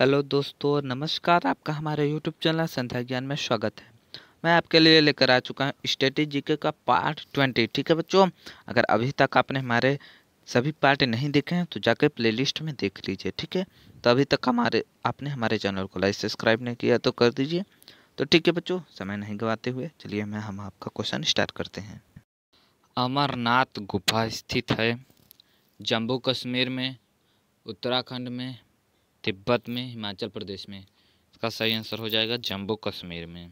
hello दोस्तों नमस्कार आपका हमारे यूट्यूब चैनल संध्या ज्ञान में स्वागत है मैं आपके लिए लेकर आ चुका हूँ स्टेटी जीके का पार्ट ट्वेंटी ठीक है बच्चों अगर अभी तक आपने हमारे सभी पार्ट नहीं देखे हैं तो जाकर प्लेलिस्ट में देख लीजिए ठीक है तो अभी तक हमारे आपने हमारे चैनल को लाइक सब्सक्राइब नहीं किया तो कर दीजिए तो ठीक है बच्चों समय नहीं गवाते हुए चलिए मैं हम आपका क्वेश्चन स्टार्ट करते हैं अमरनाथ गुफा स्थित है जम्मू कश्मीर में उत्तराखंड में तिब्बत में हिमाचल प्रदेश में इसका सही आंसर हो जाएगा जम्मू कश्मीर में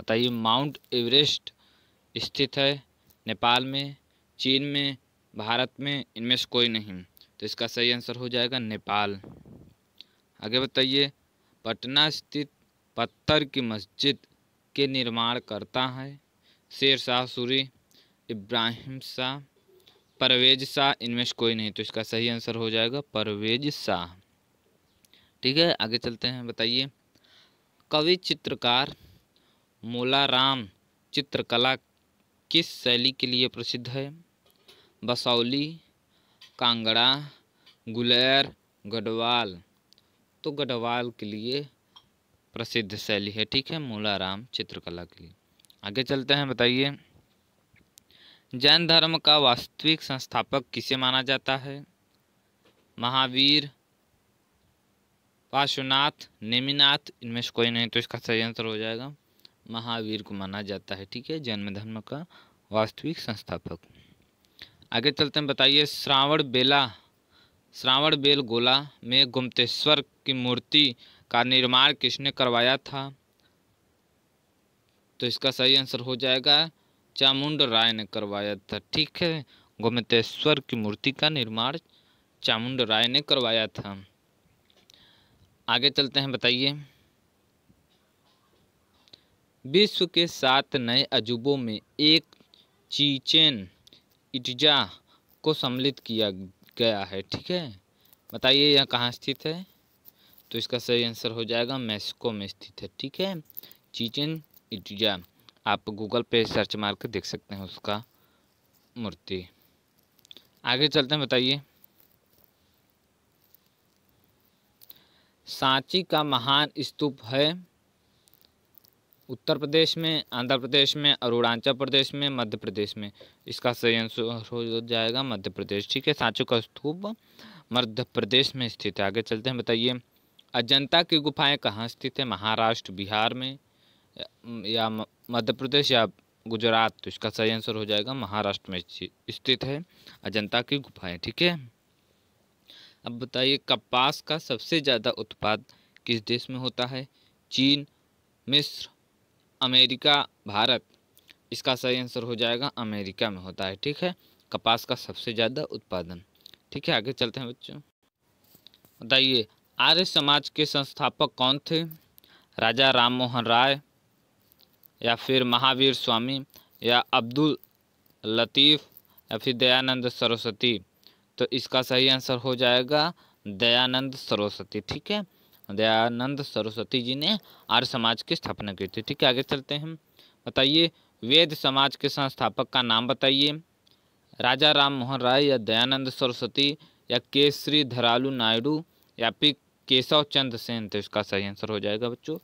बताइए माउंट एवरेस्ट स्थित है नेपाल में चीन में भारत में इनमें से कोई नहीं तो इसका सही आंसर हो जाएगा नेपाल आगे बताइए पटना स्थित पत्थर की मस्जिद के निर्माण करता है शेर शाह सूरी इब्राहिम शाह परवेज शाह इनमें से कोई नहीं तो इसका सही आंसर हो जाएगा परवेज शाह ठीक है आगे चलते हैं बताइए कवि चित्रकार मोलाराम चित्रकला किस शैली के लिए प्रसिद्ध है बसौली कांगड़ा गुलेर गढ़वाल तो गढ़वाल के लिए प्रसिद्ध शैली है ठीक है मोलाराम चित्रकला के लिए आगे चलते हैं बताइए जैन धर्म का वास्तविक संस्थापक किसे माना जाता है महावीर पार्श्वनाथ नेमिनाथ इनमें से कोई नहीं तो इसका सही आंसर हो जाएगा महावीर को माना जाता है ठीक है जैन धर्म का वास्तविक संस्थापक आगे चलते हैं बताइए श्रावण बेला श्रावण बेल गोला में गुमतेश्वर की मूर्ति का निर्माण किसने करवाया था तो इसका सही आंसर हो जाएगा चामुंड राय ने करवाया था ठीक है गोमतेश्वर की मूर्ति का निर्माण चामुंड राय ने करवाया था आगे चलते हैं बताइए विश्व के सात नए अजूबों में एक चीचेन इटजा को सम्मिलित किया गया है ठीक है बताइए यह कहाँ स्थित है तो इसका सही आंसर हो जाएगा मैक्सिको में स्थित है ठीक है चीचेन इटजा आप गूगल पे सर्च मार कर देख सकते हैं उसका मूर्ति आगे चलते हैं बताइए सांची का महान स्तूप है उत्तर प्रदेश में आंध्र प्रदेश में अरुणाचल प्रदेश में मध्य प्रदेश में इसका सही आंसर हो जाएगा मध्य प्रदेश ठीक है सांची का स्तूप मध्य प्रदेश में स्थित है आगे चलते हैं बताइए अजंता की गुफाएं कहाँ स्थित है महाराष्ट्र बिहार में या मध्य प्रदेश या गुजरात तो इसका सही आंसर हो जाएगा महाराष्ट्र में स्थित है अजंता की गुफाएं ठीक है अब बताइए कपास का सबसे ज़्यादा उत्पाद किस देश में होता है चीन मिस्र अमेरिका भारत इसका सही आंसर हो जाएगा अमेरिका में होता है ठीक है कपास का सबसे ज़्यादा उत्पादन ठीक है आगे चलते हैं बच्चों बताइए आर्य समाज के संस्थापक कौन थे राजा राम मोहन राय या फिर महावीर स्वामी या अब्दुल लतीफ़ या फिर दयानंद सरस्वती तो इसका सही आंसर हो जाएगा दयानंद सरस्वती ठीक है दयानंद सरस्वती जी ने आर्य समाज की स्थापना की थी ठीक है आगे चलते हैं बताइए वेद समाज के संस्थापक का नाम बताइए राजा राम मोहन राय या दयानंद सरस्वती या केसरी धरालू नायडू या फिर केशव चंद्र सेन तो इसका सही आंसर हो जाएगा बच्चों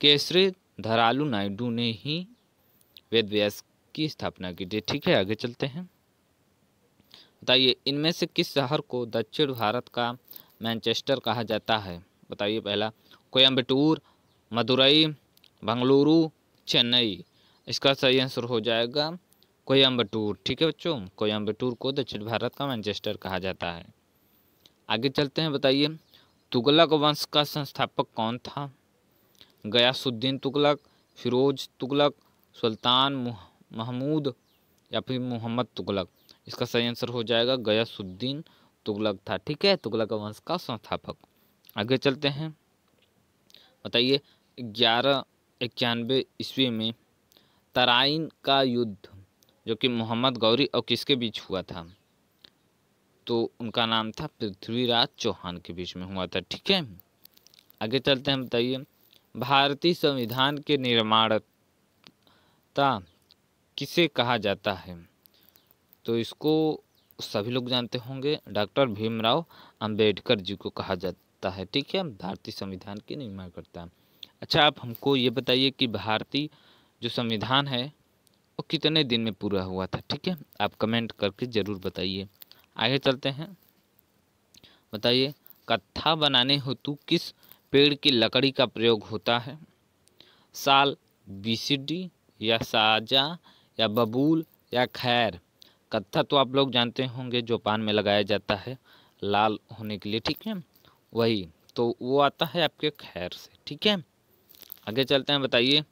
केसरी धरालू नायडू ने ही वेद व्यास की स्थापना की थी ठीक है आगे चलते हैं बताइए इनमें से किस शहर को दक्षिण भारत का मैनचेस्टर कहा जाता है बताइए पहला कोयम्बटूर मदुरई बंगलुरु चेन्नई इसका सही आंसर हो जाएगा कोयम्बटूर ठीक है बच्चों कोयम्बटूर को दक्षिण भारत का मैनचेस्टर कहा जाता है आगे चलते हैं बताइए तुगलक वंश का संस्थापक कौन था गयासुद्दीन तुगलक फिरोज तुगलक सुल्तान महमूद या फिर मोहम्मद तुगलक इसका सही आंसर हो जाएगा गयासुद्दीन तुगलक था ठीक है तुगलक वंश का संस्थापक आगे चलते हैं बताइए ग्यारह इक्यानवे ईस्वी में तराइन का युद्ध जो कि मोहम्मद गौरी और किसके बीच हुआ था तो उनका नाम था पृथ्वीराज चौहान के बीच में हुआ था ठीक है आगे चलते हैं बताइए भारतीय संविधान के निर्माणता किसे कहा जाता है तो इसको सभी लोग जानते होंगे डॉक्टर भीमराव अंबेडकर जी को कहा जाता है ठीक है भारतीय संविधान के निर्माण करता है अच्छा आप हमको ये बताइए कि भारतीय जो संविधान है वो कितने दिन में पूरा हुआ था ठीक है आप कमेंट करके ज़रूर बताइए आगे चलते हैं बताइए कत्था बनाने हेतु किस पेड़ की लकड़ी का प्रयोग होता है साल बी या साजा या बबूल या खैर कत्था तो आप लोग जानते होंगे जो पान में लगाया जाता है लाल होने के लिए ठीक है वही तो वो आता है आपके खैर से ठीक है आगे चलते हैं बताइए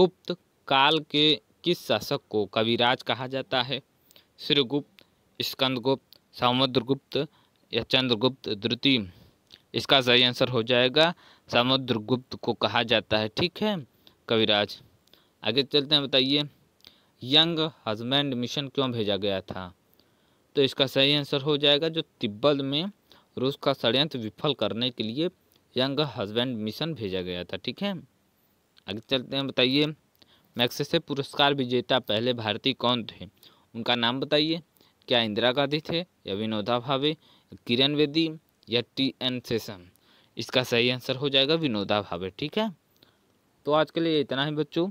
गुप्त काल के किस शासक को कविराज कहा जाता है श्रीगुप्त स्कंदगुप्त समुद्रगुप्त या चंद्रगुप्त द्वितीय इसका सही आंसर हो जाएगा समुद्रगुप्त को कहा जाता है ठीक है कविराज आगे चलते हैं बताइए यंग हजबैंड मिशन क्यों भेजा गया था तो इसका सही आंसर हो जाएगा जो तिब्बत में रूस का षडयंत्र विफल करने के लिए यंग हजबैंड मिशन भेजा गया था ठीक है आगे चलते हैं बताइए मैक्सेसे पुरस्कार विजेता पहले भारतीय कौन थे उनका नाम बताइए क्या इंदिरा गांधी थे या विनोदा भावे किरण वेदी या टी एन सेशन इसका सही आंसर हो जाएगा विनोदा भावे ठीक है तो आज के लिए इतना ही बच्चों